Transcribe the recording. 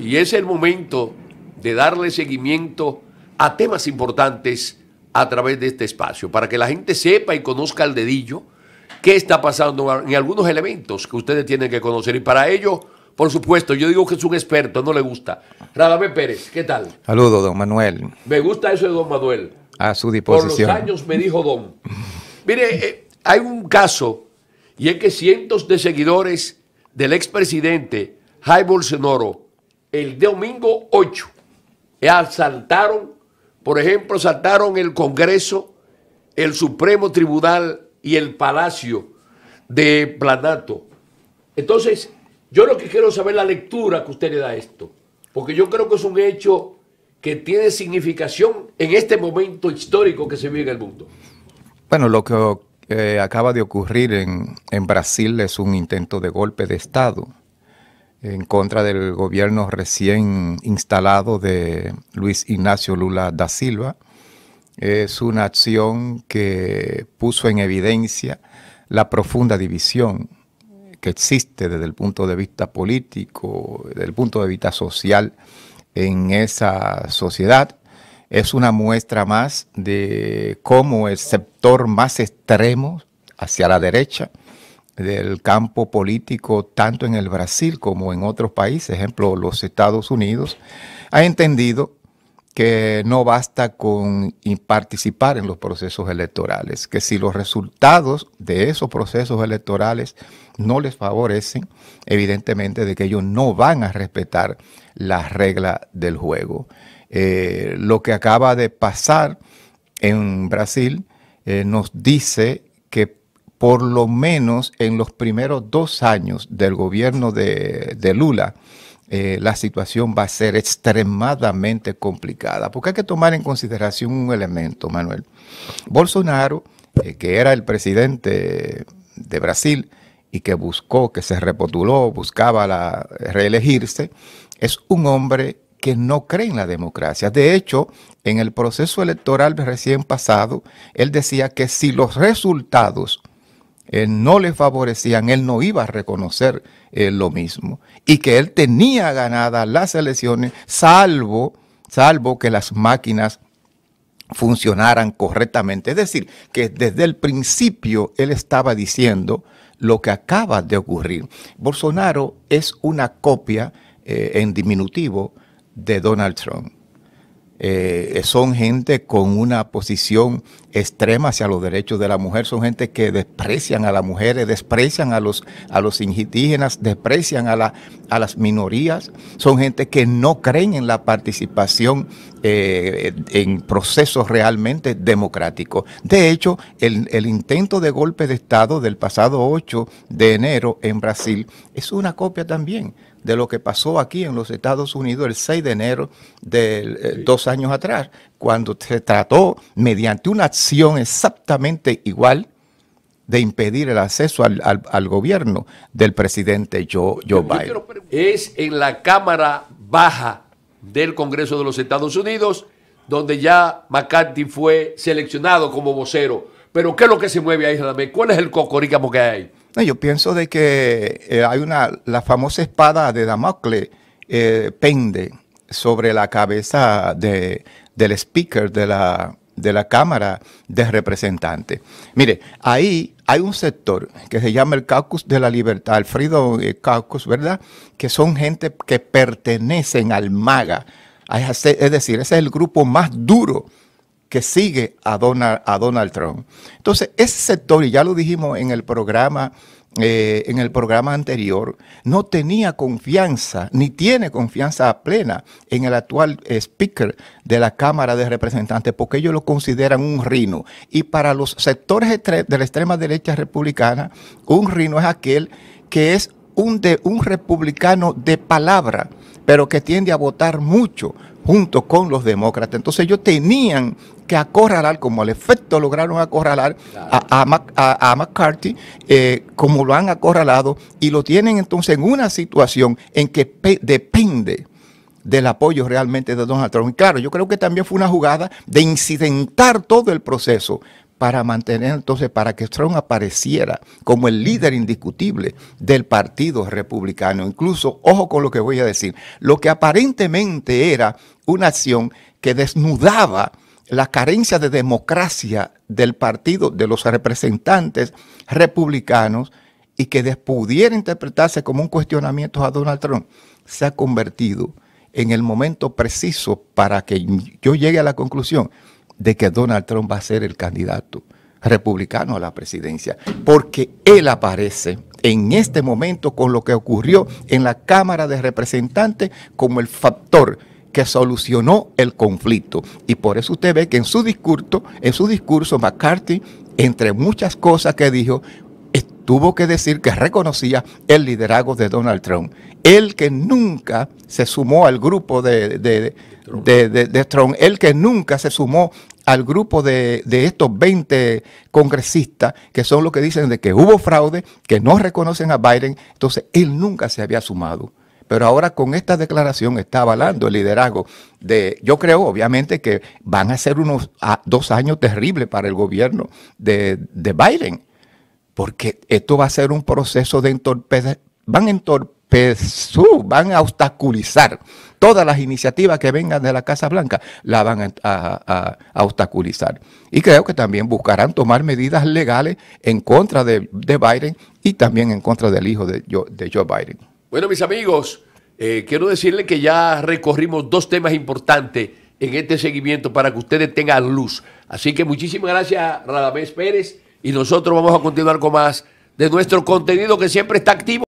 y es el momento de darle seguimiento a temas importantes a través de este espacio, para que la gente sepa y conozca al dedillo qué está pasando en algunos elementos que ustedes tienen que conocer. Y para ello, por supuesto, yo digo que es un experto, no le gusta. Radamé Pérez, ¿qué tal? Saludo, don Manuel. Me gusta eso de don Manuel. A su disposición. Por los años me dijo don. Mire, eh, hay un caso, y es que cientos de seguidores del expresidente Jai Bolsonaro el domingo 8 asaltaron, por ejemplo, asaltaron el Congreso, el Supremo Tribunal y el Palacio de Planato. Entonces, yo lo que quiero es saber la lectura que usted le da a esto, porque yo creo que es un hecho que tiene significación en este momento histórico que se vive en el mundo. Bueno, lo que eh, acaba de ocurrir en, en Brasil es un intento de golpe de Estado en contra del gobierno recién instalado de Luis Ignacio Lula da Silva. Es una acción que puso en evidencia la profunda división que existe desde el punto de vista político, desde el punto de vista social en esa sociedad. Es una muestra más de cómo el sector más extremo hacia la derecha del campo político, tanto en el Brasil como en otros países, ejemplo los Estados Unidos, ha entendido que no basta con participar en los procesos electorales, que si los resultados de esos procesos electorales no les favorecen, evidentemente de que ellos no van a respetar la regla del juego. Eh, lo que acaba de pasar en Brasil eh, nos dice por lo menos en los primeros dos años del gobierno de, Lula, eh, la situación va a ser extremadamente complicada, porque hay que tomar en consideración un elemento, Manuel. Bolsonaro, eh, que era el presidente de Brasil y que buscó, que se repotuló, buscaba reelegirse, es un hombre que no cree en la democracia. De hecho, en el proceso electoral recién pasado, él decía que si los resultados no le favorecían, él no iba a reconocer eh, lo mismo. Y que él tenía ganadas las elecciones, salvo, salvo que las máquinas funcionaran correctamente. Es decir, que desde el principio él estaba diciendo lo que acaba de ocurrir. Bolsonaro es una copia eh, en diminutivo de Donald Trump. Eh, son gente con una posición extrema hacia los derechos de la mujer, son gente que desprecian a las mujeres, desprecian a los, a los indígenas, desprecian a, a las minorías, son gente que no creen en la participación eh, en procesos realmente democráticos. De hecho, el, el intento de golpe de Estado del pasado 8 de enero en Brasil es una copia también de lo que pasó aquí en los Estados Unidos el 6 de enero de eh, dos años atrás, cuando se trató mediante una acción exactamente igual de impedir el acceso al, gobierno del presidente Joe, Biden. Es en la Cámara Baja del Congreso de los Estados Unidos donde ya McCarthy fue seleccionado como vocero. Pero ¿qué es lo que se mueve ahí, ¿Cuál es el cocorícamo que hay? No, yo pienso de que eh, hay una, la famosa espada de Damocles eh, pende sobre la cabeza del speaker de la, de la Cámara de Representantes. Mire, ahí hay un sector que se llama el Caucus de la Libertad, el Freedom eh, Caucus, ¿verdad? Que son gente que pertenecen al MAGA. Es decir, ese es el grupo más duro que sigue a Donald, a Donald Trump. Entonces, ese sector, y ya lo dijimos en el programa eh, en el programa anterior, no tenía confianza, ni tiene confianza plena en el actual eh, speaker de la Cámara de Representantes, porque ellos lo consideran un rino. Y para los sectores de la extrema derecha republicana, un rino es aquel que es un, de, un republicano de palabra pero que tiende a votar mucho junto con los demócratas. Entonces ellos tenían que acorralar, como al efecto lograron acorralar a, McCarthy, eh, como lo han acorralado, y lo tienen entonces en una situación en que depende del apoyo realmente de Donald Trump. Y claro, yo creo que también fue una jugada de incidentar todo el proceso para mantener entonces, para que Trump apareciera como el líder indiscutible del Partido Republicano. Incluso, ojo con lo que voy a decir, lo que aparentemente era una acción que desnudaba la carencia de democracia del partido, de los representantes republicanos, y que pudiera interpretarse como un cuestionamiento a Donald Trump, se ha convertido en el momento preciso para que yo llegue a la conclusión de que Donald Trump va a ser el candidato republicano a la presidencia, porque él aparece en este momento con lo que ocurrió en la Cámara de Representantes como el factor que solucionó el conflicto. Y por eso usted ve que en su discurso, en su discurso McCarthy, entre muchas cosas que dijo, tuvo que decir que reconocía el liderazgo de Donald Trump. Él que nunca se sumó al grupo de, de, de, de, Trump, él que nunca se sumó al grupo de, estos 20 congresistas que son los que dicen de que hubo fraude, que no reconocen a Biden, entonces él nunca se había sumado. Pero ahora con esta declaración está avalando el liderazgo de, yo creo obviamente que van a ser unos dos años terribles para el gobierno de, de Biden, porque esto va a ser un proceso de entorpecer, van a entorpecer, van a obstaculizar todas las iniciativas que vengan de la Casa Blanca la van a, obstaculizar. Y creo que también buscarán tomar medidas legales en contra de, Biden y también en contra del hijo de Joe, Biden. Bueno, mis amigos, eh, quiero decirle que ya recorrimos dos temas importantes en este seguimiento para que ustedes tengan luz. Así que muchísimas gracias, Radamés Pérez, y nosotros vamos a continuar con más de nuestro contenido que siempre está activo.